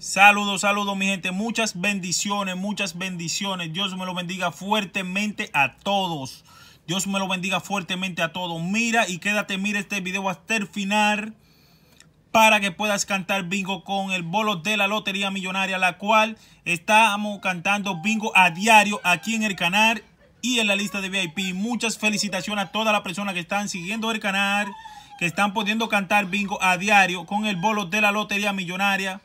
Saludos, saludos mi gente. Muchas bendiciones, muchas bendiciones. Dios me lo bendiga fuertemente a todos. Dios me lo bendiga fuertemente a todos. Mira y quédate, mira este video hasta el final para que puedas cantar bingo con el bolo de la Lotería Millonaria, la cual estamos cantando bingo a diario aquí en el canal y en la lista de VIP. Muchas felicitaciones a todas las personas que están siguiendo el canal, que están pudiendo cantar bingo a diario con el bolo de la Lotería Millonaria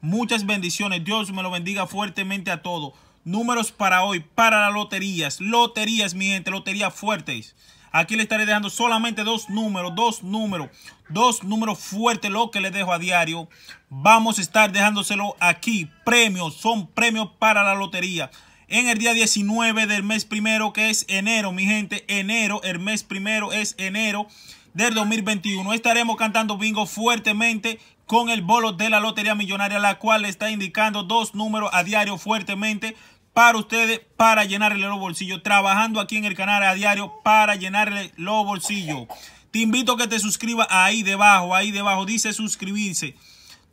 Muchas bendiciones. Dios me lo bendiga fuertemente a todos. Números para hoy, para las loterías. Loterías, mi gente, loterías fuertes. Aquí le estaré dejando solamente dos números, dos números, dos números fuertes, lo que le dejo a diario. Vamos a estar dejándoselo aquí. Premios, son premios para la lotería. En el día 19 del mes primero, que es enero, mi gente, enero, el mes primero es enero del 2021. Estaremos cantando bingo fuertemente con el bolo de la Lotería Millonaria, la cual está indicando dos números a diario fuertemente para ustedes, para llenarle los bolsillos, trabajando aquí en el canal a diario para llenarle los bolsillos. Te invito a que te suscribas ahí debajo, ahí debajo dice suscribirse.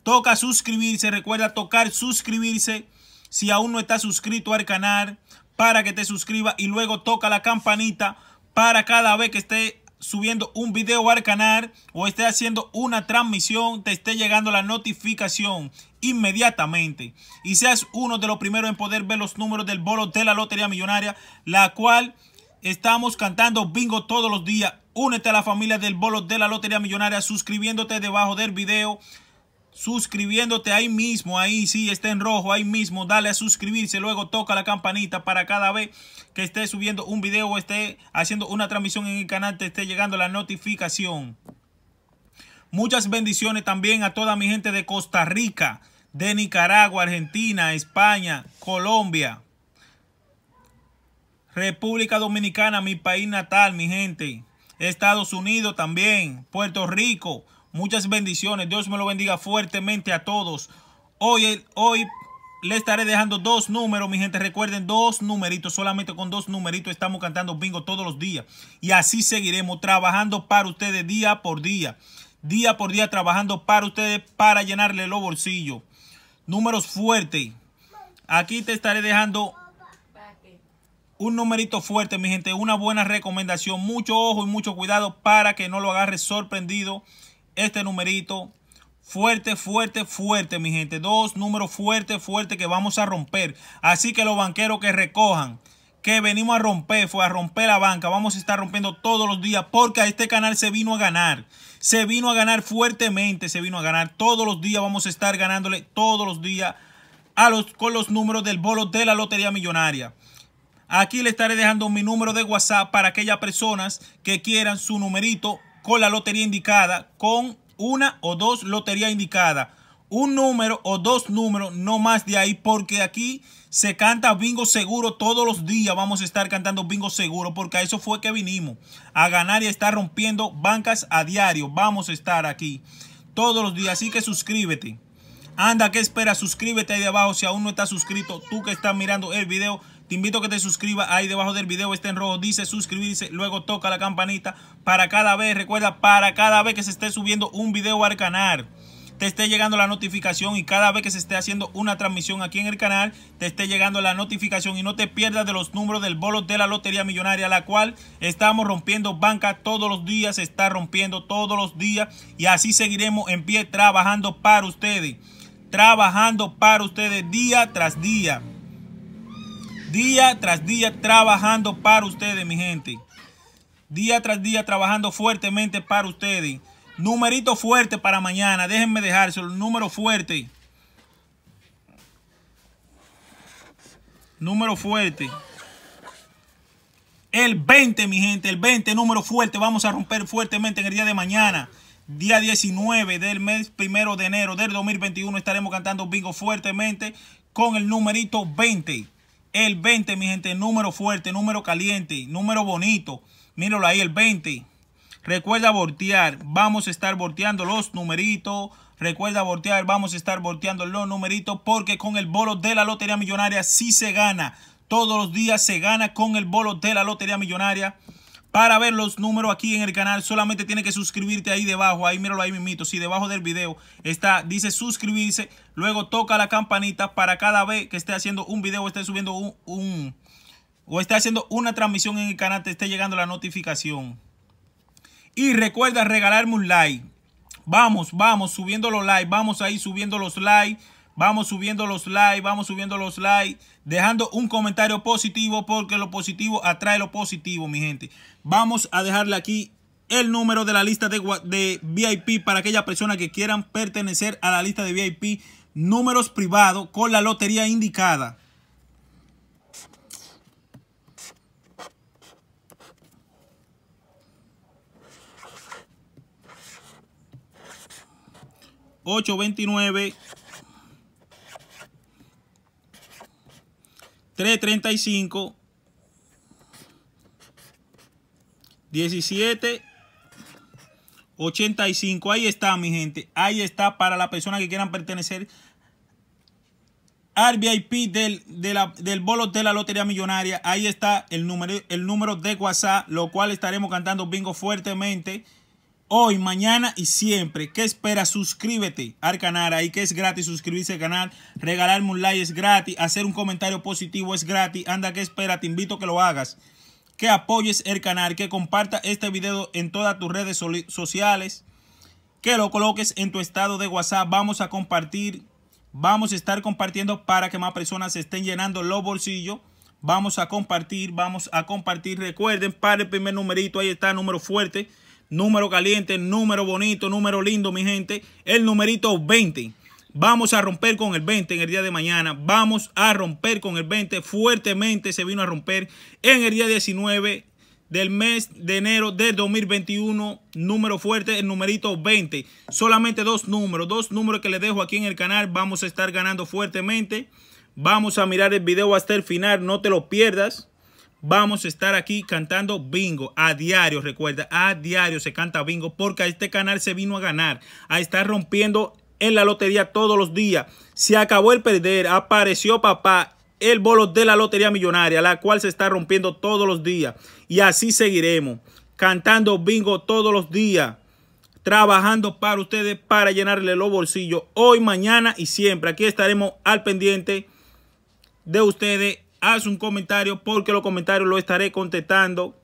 Toca suscribirse, recuerda tocar suscribirse si aún no estás suscrito al canal para que te suscribas y luego toca la campanita para cada vez que esté subiendo un video al canal o esté haciendo una transmisión, te esté llegando la notificación inmediatamente y seas uno de los primeros en poder ver los números del bolo de la Lotería Millonaria, la cual estamos cantando bingo todos los días. Únete a la familia del bolo de la Lotería Millonaria suscribiéndote debajo del video suscribiéndote ahí mismo, ahí sí está en rojo, ahí mismo, dale a suscribirse, luego toca la campanita para cada vez que esté subiendo un video o esté haciendo una transmisión en el canal, te esté llegando la notificación. Muchas bendiciones también a toda mi gente de Costa Rica, de Nicaragua, Argentina, España, Colombia, República Dominicana, mi país natal, mi gente, Estados Unidos también, Puerto Rico, Muchas bendiciones. Dios me lo bendiga fuertemente a todos. Hoy, hoy le estaré dejando dos números, mi gente. Recuerden, dos numeritos. Solamente con dos numeritos estamos cantando bingo todos los días. Y así seguiremos trabajando para ustedes día por día. Día por día trabajando para ustedes para llenarle los bolsillos. Números fuertes. Aquí te estaré dejando un numerito fuerte, mi gente. Una buena recomendación. Mucho ojo y mucho cuidado para que no lo agarres sorprendido este numerito fuerte, fuerte, fuerte, mi gente. Dos números fuertes, fuertes que vamos a romper. Así que los banqueros que recojan, que venimos a romper, fue a romper la banca. Vamos a estar rompiendo todos los días porque a este canal se vino a ganar. Se vino a ganar fuertemente, se vino a ganar. Todos los días vamos a estar ganándole todos los días a los, con los números del bolo de la Lotería Millonaria. Aquí le estaré dejando mi número de WhatsApp para aquellas personas que quieran su numerito con la lotería indicada, con una o dos loterías indicadas. Un número o dos números, no más de ahí, porque aquí se canta bingo seguro todos los días. Vamos a estar cantando bingo seguro, porque a eso fue que vinimos, a ganar y a estar rompiendo bancas a diario. Vamos a estar aquí todos los días, así que suscríbete. Anda, ¿qué espera Suscríbete ahí de abajo si aún no estás suscrito. Tú que estás mirando el video, te invito a que te suscribas. Ahí debajo del video está en rojo. Dice suscribirse. Luego toca la campanita para cada vez. Recuerda, para cada vez que se esté subiendo un video al canal. Te esté llegando la notificación y cada vez que se esté haciendo una transmisión aquí en el canal, te esté llegando la notificación y no te pierdas de los números del bolo de la Lotería Millonaria, la cual estamos rompiendo banca todos los días, se está rompiendo todos los días y así seguiremos en pie trabajando para ustedes, trabajando para ustedes día tras día. Día tras día trabajando para ustedes, mi gente. Día tras día trabajando fuertemente para ustedes. Numerito fuerte para mañana. Déjenme dejárselo. Número fuerte. Número fuerte. El 20, mi gente. El 20, número fuerte. Vamos a romper fuertemente en el día de mañana día 19 del mes primero de enero del 2021 estaremos cantando bingo fuertemente con el numerito 20. El 20, mi gente, número fuerte, número caliente, número bonito. Míralo ahí, el 20. Recuerda voltear. Vamos a estar volteando los numeritos. Recuerda voltear. Vamos a estar volteando los numeritos porque con el bolo de la Lotería Millonaria sí se gana. Todos los días se gana con el bolo de la Lotería Millonaria. Para ver los números aquí en el canal, solamente tiene que suscribirte ahí debajo. Ahí, míralo ahí, mismito. Si debajo del video está, dice suscribirse. Luego toca la campanita para cada vez que esté haciendo un video esté subiendo un, un o esté haciendo una transmisión en el canal, te esté llegando la notificación. Y recuerda regalarme un like. Vamos, vamos, subiendo los likes. Vamos ahí subiendo los likes. Vamos subiendo los likes, vamos subiendo los likes, dejando un comentario positivo porque lo positivo atrae lo positivo, mi gente. Vamos a dejarle aquí el número de la lista de, VIP para aquellas personas que quieran pertenecer a la lista de VIP, números privados con la lotería indicada. $829 335 17 85. Ahí está, mi gente. Ahí está para la persona que quieran pertenecer al VIP del, del bolo de la Lotería Millonaria. Ahí está el número, el número de WhatsApp, lo cual estaremos cantando bingo fuertemente hoy, mañana y siempre. ¿Qué esperas? Suscríbete al canal. Ahí que es gratis suscribirse al canal. Regalarme un like es gratis. Hacer un comentario positivo es gratis. Anda, ¿qué espera? Te invito a que lo hagas. Que apoyes el canal. Que compartas este video en todas tus redes sociales. Que lo coloques en tu estado de WhatsApp. Vamos a compartir. Vamos a estar compartiendo para que más personas se estén llenando los bolsillos. Vamos a compartir, vamos a compartir. Recuerden, para el primer numerito, ahí está, número fuerte. Número caliente, número bonito, número lindo, mi gente. El numerito 20. Vamos a romper con el 20 en el día de mañana. Vamos a romper con el 20. Fuertemente se vino a romper en el día 19 del mes de enero del 2021. Número fuerte, el numerito 20. Solamente dos números, dos números que les dejo aquí en el canal. Vamos a estar ganando fuertemente. Vamos a mirar el video hasta el final. No te lo pierdas vamos a estar aquí cantando bingo a diario. Recuerda, a diario se canta bingo porque a este canal se vino a ganar, a estar rompiendo en la lotería todos los días. Se acabó el perder, apareció papá, el bolo de la lotería millonaria, la cual se está rompiendo todos los días. Y así seguiremos, cantando bingo todos los días. Trabajando para ustedes, para llenarle los bolsillos hoy, mañana y siempre. Aquí estaremos al pendiente de ustedes haz un comentario porque los comentarios lo estaré contestando.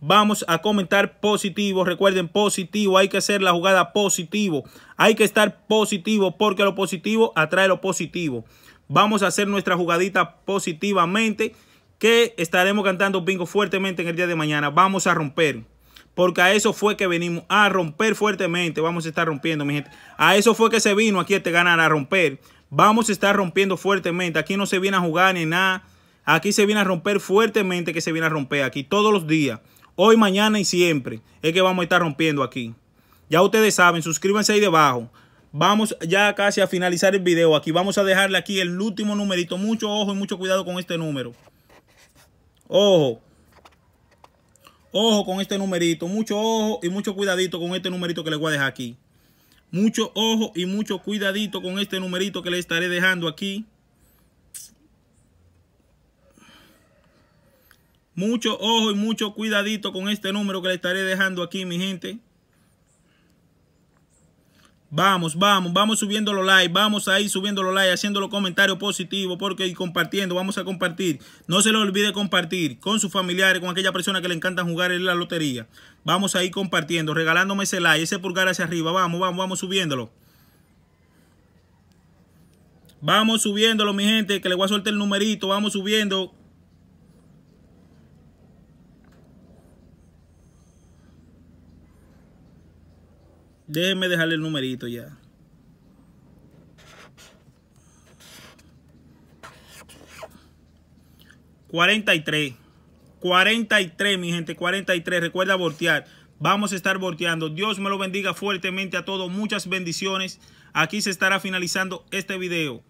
Vamos a comentar positivo. Recuerden, positivo. Hay que hacer la jugada positivo. Hay que estar positivo porque lo positivo atrae lo positivo. Vamos a hacer nuestra jugadita positivamente que estaremos cantando bingo fuertemente en el día de mañana. Vamos a romper. Porque a eso fue que venimos a romper fuertemente. Vamos a estar rompiendo, mi gente. A eso fue que se vino aquí este Te Ganar a romper. Vamos a estar rompiendo fuertemente. Aquí no se viene a jugar ni nada Aquí se viene a romper fuertemente que se viene a romper aquí todos los días. Hoy, mañana y siempre es que vamos a estar rompiendo aquí. Ya ustedes saben, suscríbanse ahí debajo. Vamos ya casi a finalizar el video. Aquí vamos a dejarle aquí el último numerito. Mucho ojo y mucho cuidado con este número. Ojo. Ojo con este numerito. Mucho ojo y mucho cuidadito con este numerito que les voy a dejar aquí. Mucho ojo y mucho cuidadito con este numerito que les estaré dejando aquí. Mucho ojo y mucho cuidadito con este número que le estaré dejando aquí, mi gente. Vamos, vamos, vamos subiendo los likes, vamos ahí subiendo los likes, haciendo los comentarios positivos, porque y compartiendo, vamos a compartir. No se le olvide compartir con sus familiares, con aquella persona que le encanta jugar en la lotería. Vamos a ir compartiendo, regalándome ese like, ese pulgar hacia arriba. Vamos, vamos, vamos subiéndolo. Vamos subiéndolo, mi gente, que le voy a soltar el numerito. Vamos subiendo Déjenme dejarle el numerito ya. 43. 43, mi gente, 43. Recuerda voltear. Vamos a estar volteando. Dios me lo bendiga fuertemente a todos. Muchas bendiciones. Aquí se estará finalizando este video.